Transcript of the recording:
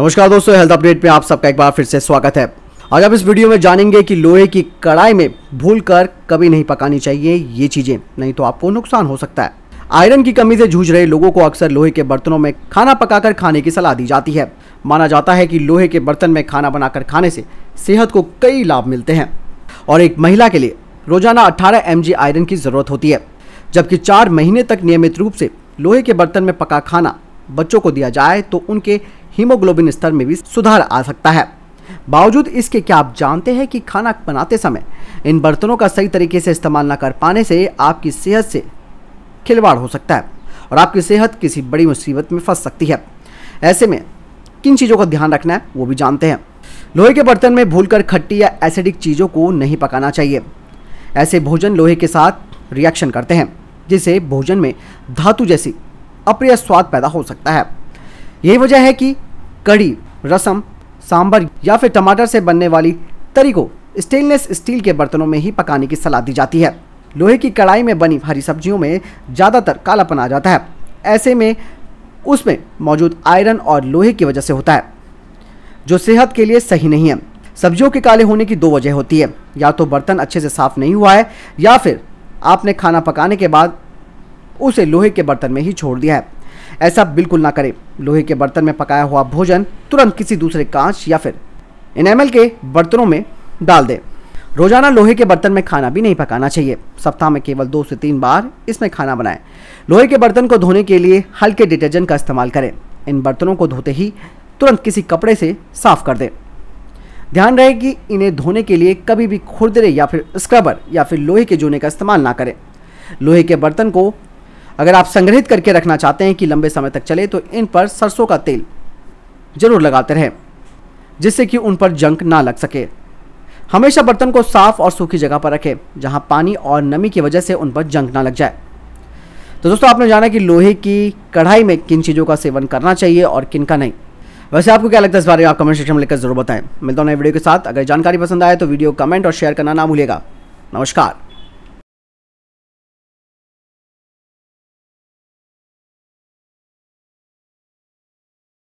नमस्कार दोस्तों health update में आप सबका एक बार फिर से स्वागत है आज आप इस वीडियो में जानेंगे कि लोहे की कड़ाई में भूल कर कभी नहीं पकानी चाहिए ये चीज़ें नहीं तो आपको नुकसान हो सकता है आयरन की कमी से जूझ रहे लोगों को अक्सर लोहे के बर्तनों में खाना पकाकर खाने की सलाह दी जाती है माना जाता है कि लोहे के बर्तन में खाना बनाकर खाने से सेहत को कई लाभ मिलते हैं और एक महिला के लिए रोजाना 18 एम आयरन की ज़रूरत होती है जबकि चार महीने तक नियमित रूप से लोहे के बर्तन में पका खाना बच्चों को दिया जाए तो उनके हीमोग्लोबिन स्तर में भी सुधार आ सकता है बावजूद इसके क्या आप जानते हैं कि खाना बनाते समय इन बर्तनों का सही तरीके से इस्तेमाल न कर पाने से आपकी सेहत से खिलवाड़ हो सकता है और आपकी सेहत किसी बड़ी मुसीबत में फंस सकती है ऐसे में किन चीज़ों का ध्यान रखना है वो भी जानते हैं लोहे के बर्तन में भूलकर खट्टी या एसिडिक चीज़ों को नहीं पकाना चाहिए ऐसे भोजन लोहे के साथ रिएक्शन करते हैं जिससे भोजन में धातु जैसी अप्रिय स्वाद पैदा हो सकता है यही वजह है कि कड़ी रसम सांबर या फिर टमाटर से बनने वाली तरी को स्टेनलेस स्टील के बर्तनों में ही पकाने की सलाह दी जाती है लोहे की कढ़ाई में बनी हरी सब्जियों में ज़्यादातर कालापन आ जाता है ऐसे में उसमें मौजूद आयरन और लोहे की वजह से होता है जो सेहत के लिए सही नहीं है सब्जियों के काले होने की दो वजह होती है या तो बर्तन अच्छे से साफ नहीं हुआ है या फिर आपने खाना पकाने के बाद उसे लोहे के बर्तन में ही छोड़ दिया है ऐसा बिल्कुल ना करें लोहे के बर्तन में पकाया हुआ भोजन तुरंत किसी दूसरे कांच या फिर इनेमल के बर्तनों में डाल दें रोजाना लोहे के बर्तन में खाना भी नहीं पकाना चाहिए सप्ताह में केवल दो से तीन बार इसमें खाना बनाएं लोहे के बर्तन को धोने के लिए हल्के डिटर्जेंट का इस्तेमाल करें इन बर्तनों को धोते ही तुरंत किसी कपड़े से साफ कर दें ध्यान रहे कि इन्हें धोने के लिए कभी भी खुरदरे या फिर स्क्रबर या फिर लोहे के जूने का इस्तेमाल ना करें लोहे के बर्तन को अगर आप संग्रहित करके रखना चाहते हैं कि लंबे समय तक चले तो इन पर सरसों का तेल जरूर लगाते रहें जिससे कि उन पर जंक ना लग सके हमेशा बर्तन को साफ और सूखी जगह पर रखें जहां पानी और नमी की वजह से उन पर जंक ना लग जाए तो दोस्तों आपने जाना कि लोहे की कढ़ाई में किन चीज़ों का सेवन करना चाहिए और किन का नहीं वैसे आपको क्या लगता है इस बारे में आप कमेंट सेक्शन में लिखकर जरूर बताएं मिलता हूँ नए वीडियो के साथ अगर जानकारी पसंद आए तो वीडियो कमेंट और शेयर करना ना भूलेगा नमस्कार